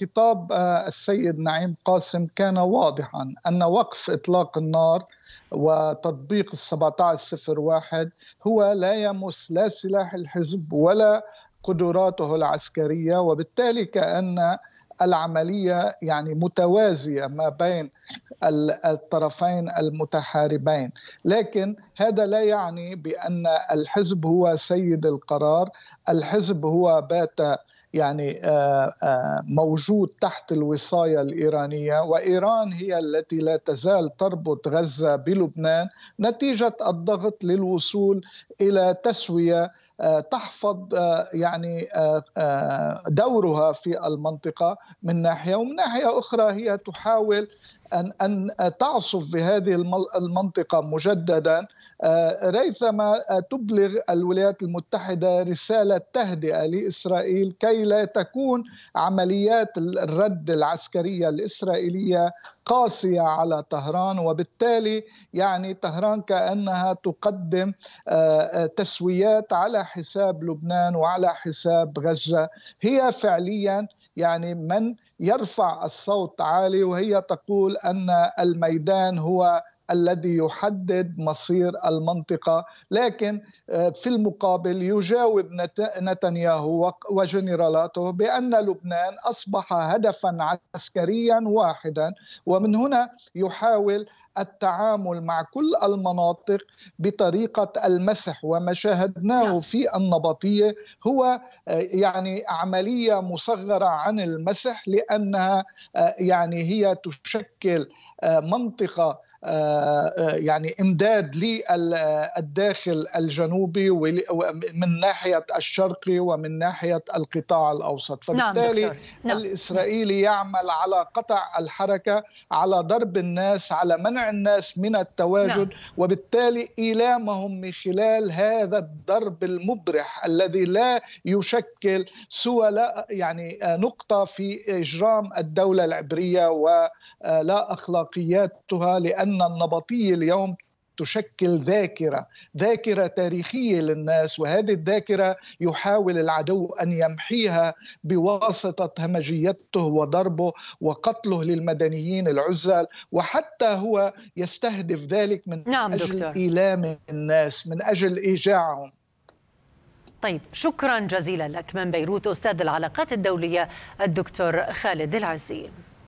خطاب آه، السيد نعيم قاسم كان واضحا ان وقف اطلاق النار وتطبيق ال 1701 هو لا يمس لا سلاح الحزب ولا قدراته العسكريه وبالتالي كان العمليه يعني متوازيه ما بين الطرفين المتحاربين لكن هذا لا يعني بان الحزب هو سيد القرار الحزب هو بات يعني آه، آه، موجود تحت الوصاية الإيرانية وإيران هي التي لا تزال تربط غزة بلبنان نتيجة الضغط للوصول إلى تسوية آه، تحفظ آه، يعني آه، دورها في المنطقة من ناحية ومن ناحية أخرى هي تحاول أن أن تعصف بهذه المنطقة مجددا ريثما تبلغ الولايات المتحدة رسالة تهدئة لإسرائيل كي لا تكون عمليات الرد العسكرية الإسرائيلية قاسية على طهران وبالتالي يعني طهران كأنها تقدم تسويات على حساب لبنان وعلى حساب غزه هي فعليا يعني من يرفع الصوت عالي وهي تقول ان الميدان هو الذي يحدد مصير المنطقه لكن آه، في المقابل يجاوب نتنياهو وجنرالاته بان لبنان اصبح هدفا عسكريا واحدا ومن هنا يحاول التعامل مع كل المناطق بطريقه المسح وما شاهدناه نعم. في النبطيه هو آه، يعني عمليه مصغره عن المسح لانها آه، يعني هي تشكل منطقه آه، آه، يعني امداد للداخل الجنوبي من ناحيه الشرقي ومن ناحيه القطاع الاوسط نعم، فبالتالي نعم نعم. الاسرائيلي يعمل على قطع الحركه على ضرب الناس على منع الناس من التواجد نعم. وبالتالي ايلامهم من خلال هذا الضرب المبرح الذي لا يشكل سوى لا يعني آه، نقطه في اجرام الدوله العبريه ولا اخلاقياتها لأن أن النبطية اليوم تشكل ذاكره، ذاكره تاريخيه للناس وهذه الذاكره يحاول العدو ان يمحيها بواسطه همجيته وضربه وقتله للمدنيين العزل وحتى هو يستهدف ذلك من نعم اجل دكتور. ايلام الناس، من اجل ايجاعهم. طيب شكرا جزيلا لك من بيروت استاذ العلاقات الدوليه الدكتور خالد العزي.